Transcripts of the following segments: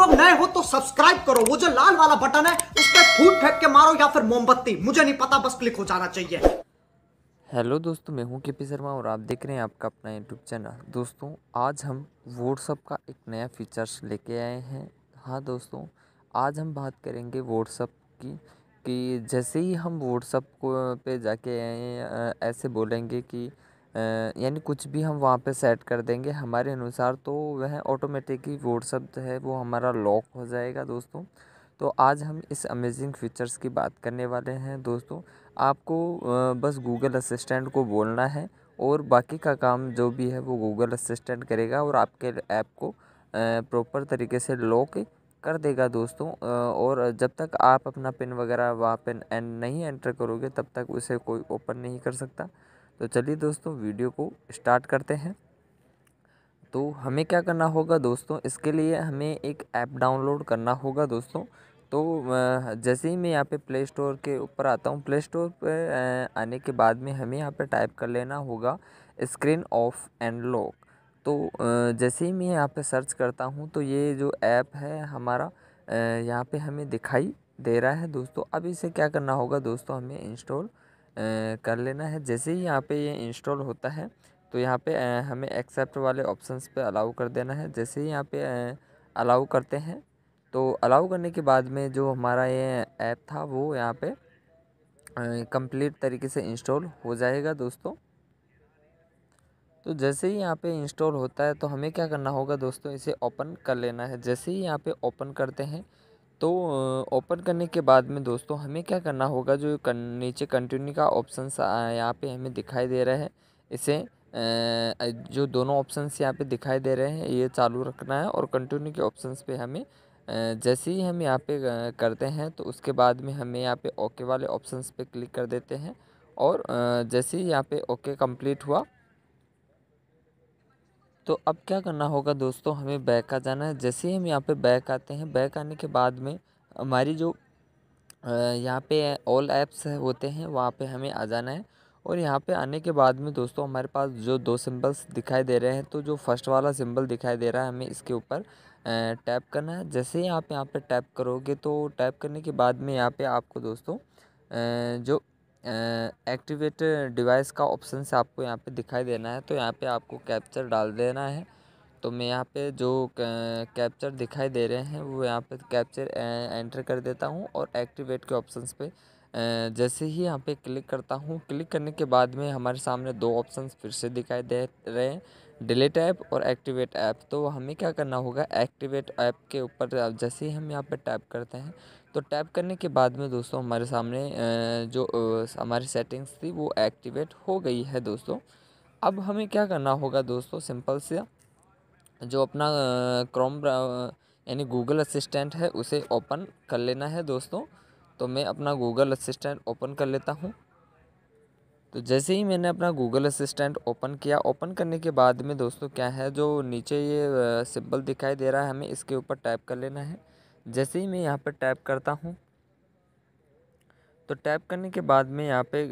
लोग नए हो तो सब्सक्राइब करो वो जो लाल वाला बटन है उस पर फूट फेंक के मारो या फिर मोमबत्ती मुझे नहीं पता बस क्लिक हो जाना चाहिए हेलो दोस्तों मैं हूं केपी शर्मा और आप देख रहे हैं आपका अपना यूट्यूब चैनल दोस्तों आज हम व्हाट्सअप का एक नया फीचर्स लेके आए हैं हाँ दोस्तों आज हम बात करेंगे व्हाट्सअप की कि जैसे ही हम व्हाट्सअप को पे जाके ऐसे बोलेंगे कि यानी कुछ भी हम वहाँ पे सेट कर देंगे हमारे अनुसार तो वह ऑटोमेटिकली व्हाट्सअप जो है वो हमारा लॉक हो जाएगा दोस्तों तो आज हम इस अमेजिंग फीचर्स की बात करने वाले हैं दोस्तों आपको बस गूगल असिस्टेंट को बोलना है और बाकी का काम जो भी है वो गूगल असिस्टेंट करेगा और आपके ऐप को प्रॉपर तरीके से लॉक कर देगा दोस्तों और जब तक आप अपना पिन वगैरह वहाँ पे नहीं एंटर करोगे तब तक उसे कोई ओपन नहीं कर सकता तो चलिए दोस्तों वीडियो को स्टार्ट करते हैं तो हमें क्या करना होगा दोस्तों इसके लिए हमें एक ऐप डाउनलोड करना होगा दोस्तों तो जैसे ही मैं यहाँ पे प्ले स्टोर के ऊपर आता हूँ प्ले स्टोर पर आने के बाद में हमें यहाँ पे टाइप कर लेना होगा स्क्रीन ऑफ एंड लॉक तो जैसे ही मैं यहाँ पे सर्च करता हूँ तो ये जो ऐप है हमारा यहाँ पे हमें दिखाई दे रहा है दोस्तों अब इसे क्या करना होगा दोस्तों हमें इंस्टॉल कर लेना है जैसे ही यहाँ पे ये इंस्टॉल होता है तो यहाँ पे हमें एक्सेप्ट वाले ऑप्शंस पे अलाउ कर देना है जैसे ही यहाँ पे अलाउ करते हैं तो अलाउ करने के बाद में जो हमारा ये ऐप था वो यहाँ पे कंप्लीट तरीके से इंस्टॉल हो जाएगा दोस्तों तो जैसे ही यहाँ पे इंस्टॉल होता है तो हमें क्या करना होगा दोस्तों इसे ओपन कर लेना है जैसे ही यहाँ पे ओपन करते हैं तो ओपन करने के बाद में दोस्तों हमें क्या करना होगा जो कर, नीचे कंटिन्यू का ऑप्शन यहाँ पे हमें दिखाई दे रहा है इसे जो दोनों ऑप्शंस यहाँ पे दिखाई दे रहे हैं ये चालू रखना है और कंटिन्यू के ऑप्शंस पे हमें जैसे ही हम यहाँ पे करते हैं तो उसके बाद में हमें यहाँ पे ओके वाले ऑप्शंस पे क्लिक कर देते हैं और जैसे ही यहाँ पे ओके कंप्लीट हुआ तो अब क्या करना होगा दोस्तों हमें बैक आ जाना है जैसे ही हम यहाँ पे बैक आते हैं बैक आने के बाद में हमारी जो यहाँ पे ऑल ऐप्स होते हैं वहाँ पे हमें आ जाना है और यहाँ पे आने के बाद में दोस्तों हमारे पास जो दो सिंबल्स दिखाई दे रहे हैं तो जो फर्स्ट वाला सिंबल दिखाई दे रहा है हमें इसके ऊपर टैप करना है जैसे ही आप यहाँ पर टैप करोगे तो टैप करने के बाद में यहाँ पर आपको दोस्तों जो एक्टिवेट डिवाइस का ऑप्शन से आपको यहाँ पे दिखाई देना है तो यहाँ पे आपको कैप्चर डाल देना है तो मैं यहाँ पे जो कैप्चर दिखाई दे रहे हैं वो यहाँ पे कैप्चर एंटर कर देता हूँ और एक्टिवेट के ऑप्शंस पे जैसे ही यहाँ पे क्लिक करता हूँ क्लिक करने के बाद में हमारे सामने दो ऑप्शन फिर से दिखाई दे रहे हैं डिलीट ऐप और एक्टिवेट ऐप तो हमें क्या करना होगा एक्टिवेट ऐप के ऊपर जैसे ही हम यहाँ पे टैप करते हैं तो टैप करने के बाद में दोस्तों हमारे सामने जो हमारी सेटिंग्स थी वो एक्टिवेट हो गई है दोस्तों अब हमें क्या करना होगा दोस्तों सिंपल से जो अपना क्रोम यानी गूगल असिस्टेंट है उसे ओपन कर लेना है दोस्तों तो मैं अपना गूगल असिस्टेंट ओपन कर लेता हूँ तो जैसे ही मैंने अपना गूगल असिस्टेंट ओपन किया ओपन करने के बाद में दोस्तों क्या है जो नीचे ये सिंबल दिखाई दे रहा है हमें इसके ऊपर टाइप कर लेना है जैसे ही मैं यहाँ पर टैप करता हूँ तो टैप करने के बाद में यहाँ पे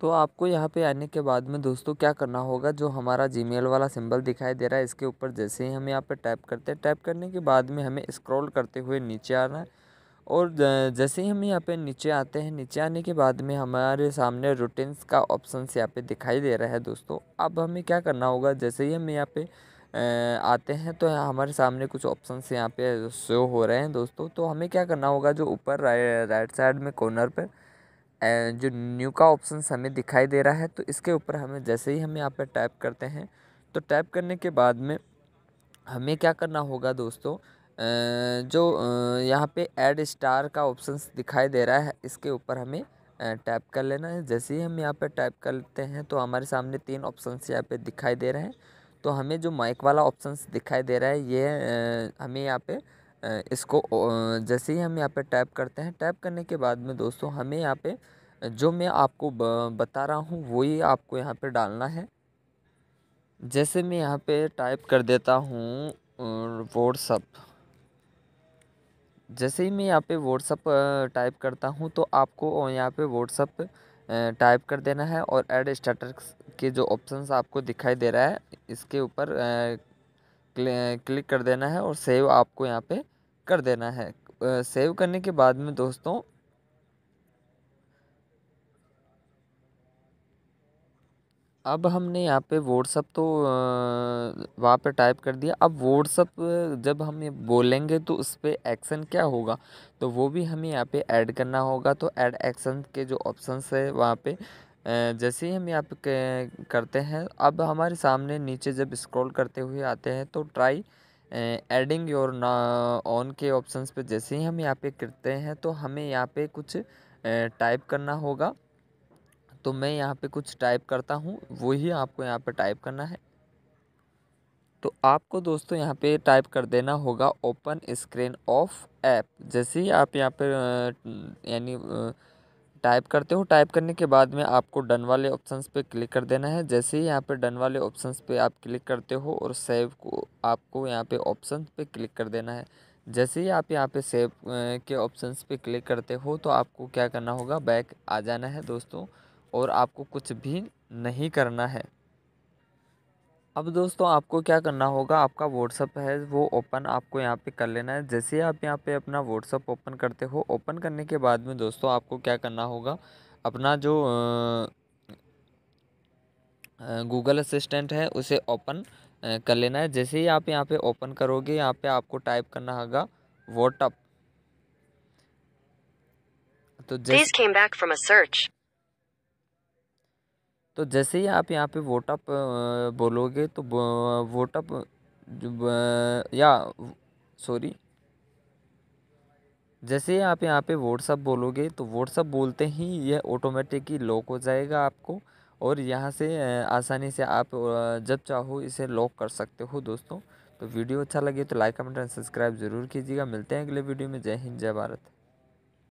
तो आपको यहाँ पे आने के बाद में दोस्तों क्या करना होगा जो हमारा जी वाला सिंबल दिखाई दे रहा है इसके ऊपर जैसे ही हम यहाँ पे टैप करते हैं टैप करने के बाद में हमें स्क्रॉल करते हुए नीचे आना है और जैसे ही हम यहाँ पे नीचे आते हैं नीचे आने के बाद में हमारे सामने रूटीन्स का ऑप्शन यहाँ पे दिखाई दे रहा है दोस्तों अब हमें क्या करना होगा जैसे ही हम यहाँ पर आते हैं तो हमारे सामने कुछ ऑप्शन यहाँ पे शो हो रहे हैं दोस्तों तो हमें क्या करना होगा जो ऊपर राइट साइड में कॉर्नर पर जो न्यू का ऑप्शन हमें दिखाई दे रहा है तो इसके ऊपर हमें जैसे ही हम यहाँ पर टाइप करते हैं तो टाइप करने के बाद में हमें क्या करना होगा दोस्तों जो यहाँ पे ऐड स्टार का ऑप्शन दिखाई दे रहा है इसके ऊपर हमें टाइप कर लेना है जैसे ही हम यहाँ पर टाइप करते हैं तो हमारे सामने तीन ऑप्शन यहाँ पे दिखाई दे रहे हैं तो हमें जो माइक वाला ऑप्शन दिखाई दे रहा है ये हमें यहाँ पे इसको जैसे ही हम यहाँ पे टैप करते हैं टैप करने के बाद में दोस्तों हमें यहाँ पे जो मैं आपको बता रहा हूँ वही आपको यहाँ पे डालना है जैसे मैं यहाँ पे टाइप कर देता हूँ व्हाट्सअप जैसे ही मैं यहाँ पे व्हाट्सअप टाइप करता हूँ तो आपको यहाँ पे व्हाट्सअप टाइप कर देना है और एड स्टेटस के जो ऑप्शन आपको दिखाई दे रहा है इसके ऊपर क्लिक कर देना है और सेव आपको यहाँ पे कर देना है सेव करने के बाद में दोस्तों अब हमने यहाँ पे व्हाट्सअप तो वहाँ पे टाइप कर दिया अब व्हाट्सअप जब हम ये बोलेंगे तो उस पर एक्शन क्या होगा तो वो भी हमें यहाँ पे ऐड करना होगा तो ऐड एक्शन के जो ऑप्शंस है वहाँ पे जैसे ही हम यहाँ पे करते हैं अब हमारे सामने नीचे जब स्क्रॉल करते हुए आते हैं तो ट्राई एडिंग योर ना ऑन के ऑप्शन पर जैसे ही हम यहाँ पे करते हैं तो हमें यहाँ पर कुछ टाइप करना होगा तो मैं यहाँ पे कुछ टाइप करता हूँ वही आपको यहाँ पे टाइप करना है तो आपको दोस्तों यहाँ पे टाइप कर देना होगा ओपन स्क्रीन ऑफ ऐप जैसे ही आप यहाँ पे यानी टाइप करते हो टाइप करने के बाद में आपको डन वाले ऑप्शंस पे क्लिक कर देना है जैसे ही यहाँ पे डन वाले ऑप्शंस पे आप क्लिक करते हो और सेव को आपको यहाँ पे ऑप्शन पे क्लिक कर देना है जैसे ही आप यहाँ पे सेव के ऑप्शंस पे क्लिक करते हो तो आपको क्या करना होगा बैक आ जाना है दोस्तों और आपको कुछ भी नहीं करना है अब दोस्तों आपको क्या करना होगा आपका व्हाट्सअप है वो ओपन आपको यहाँ पे कर लेना है जैसे आप यहाँ पे अपना व्हाट्सअप ओपन करते हो ओपन करने के बाद में दोस्तों आपको क्या करना होगा अपना जो गूगल असिस्टेंट है उसे ओपन कर लेना है जैसे ही आप यहाँ पे ओपन करोगे यहाँ पे आपको टाइप करना होगा वोटअप तो जैसे तो जैसे ही आप यहाँ पे वोट अप बोलोगे तो वोट अप या सॉरी जैसे ही आप यहाँ पे व्हाट्सअप बोलोगे तो व्हाट्सअप बोलते ही यह ऑटोमेटिकली लॉक हो जाएगा आपको और यहाँ से आसानी से आप जब चाहो इसे लॉक कर सकते हो दोस्तों तो वीडियो अच्छा लगे तो लाइक कमेंट एंड सब्सक्राइब जरूर कीजिएगा मिलते हैं अगले वीडियो में जय हिंद जय भारत